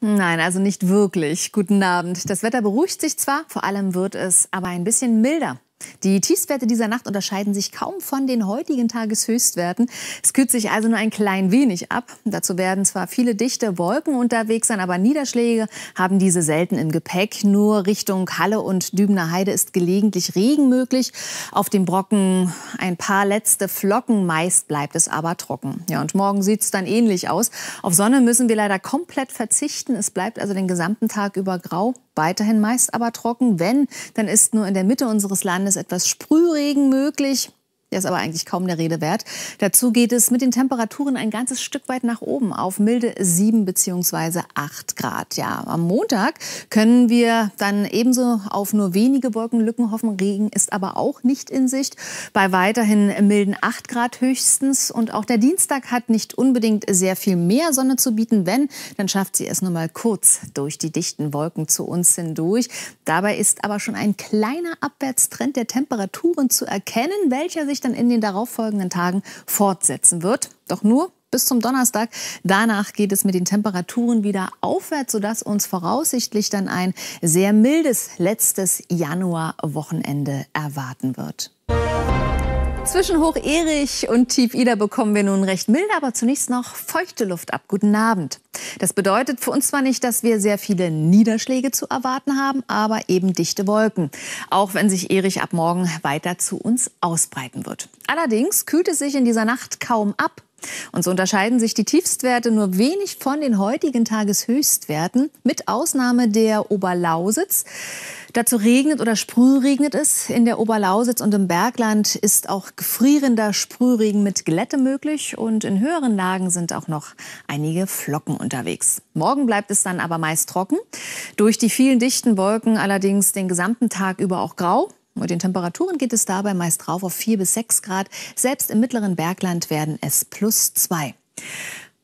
Nein, also nicht wirklich. Guten Abend. Das Wetter beruhigt sich zwar, vor allem wird es aber ein bisschen milder. Die Tiefstwerte dieser Nacht unterscheiden sich kaum von den heutigen Tageshöchstwerten. Es kühlt sich also nur ein klein wenig ab. Dazu werden zwar viele dichte Wolken unterwegs sein, aber Niederschläge haben diese selten im Gepäck. Nur Richtung Halle und Dübener Heide ist gelegentlich Regen möglich. Auf den Brocken ein paar letzte Flocken, meist bleibt es aber trocken. Ja, und morgen sieht es dann ähnlich aus. Auf Sonne müssen wir leider komplett verzichten. Es bleibt also den gesamten Tag über grau, weiterhin meist aber trocken. Wenn, dann ist nur in der Mitte unseres Landes es etwas Sprühregen möglich. Der ist aber eigentlich kaum der Rede wert. Dazu geht es mit den Temperaturen ein ganzes Stück weit nach oben auf milde 7 bzw. 8 Grad. Ja, am Montag können wir dann ebenso auf nur wenige Wolkenlücken hoffen. Regen ist aber auch nicht in Sicht. Bei weiterhin milden 8 Grad höchstens. Und auch der Dienstag hat nicht unbedingt sehr viel mehr Sonne zu bieten. Wenn, dann schafft sie es nur mal kurz durch die dichten Wolken zu uns hindurch. Dabei ist aber schon ein kleiner Abwärtstrend der Temperaturen zu erkennen, welcher sich sich dann in den darauffolgenden Tagen fortsetzen wird. Doch nur bis zum Donnerstag. Danach geht es mit den Temperaturen wieder aufwärts, sodass uns voraussichtlich dann ein sehr mildes letztes Januarwochenende erwarten wird. Zwischen Hoch Erich und Tief Ida bekommen wir nun recht milde, aber zunächst noch feuchte Luft ab. Guten Abend. Das bedeutet für uns zwar nicht, dass wir sehr viele Niederschläge zu erwarten haben, aber eben dichte Wolken. Auch wenn sich Erich ab morgen weiter zu uns ausbreiten wird. Allerdings kühlt es sich in dieser Nacht kaum ab. Und so unterscheiden sich die Tiefstwerte nur wenig von den heutigen Tageshöchstwerten, mit Ausnahme der Oberlausitz. Dazu regnet oder sprühregnet es. In der Oberlausitz und im Bergland ist auch gefrierender Sprühregen mit Glätte möglich. Und in höheren Lagen sind auch noch einige Flocken unterwegs. Morgen bleibt es dann aber meist trocken. Durch die vielen dichten Wolken allerdings den gesamten Tag über auch grau. Und den Temperaturen geht es dabei meist rauf auf 4 bis 6 Grad. Selbst im mittleren Bergland werden es plus 2.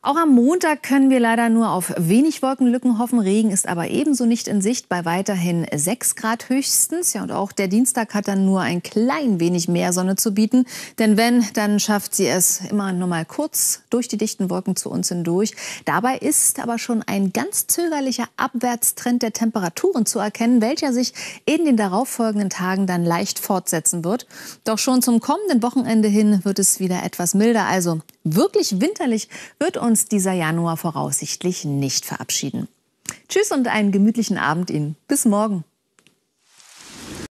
Auch am Montag können wir leider nur auf wenig Wolkenlücken hoffen. Regen ist aber ebenso nicht in Sicht bei weiterhin 6 Grad höchstens. Ja, und auch der Dienstag hat dann nur ein klein wenig mehr Sonne zu bieten. Denn wenn, dann schafft sie es immer nur mal kurz durch die dichten Wolken zu uns hindurch. Dabei ist aber schon ein ganz zögerlicher Abwärtstrend der Temperaturen zu erkennen, welcher sich in den darauffolgenden Tagen dann leicht fortsetzen wird. Doch schon zum kommenden Wochenende hin wird es wieder etwas milder. Also wirklich winterlich wird uns uns dieser Januar voraussichtlich nicht verabschieden. Tschüss und einen gemütlichen Abend Ihnen. Bis morgen.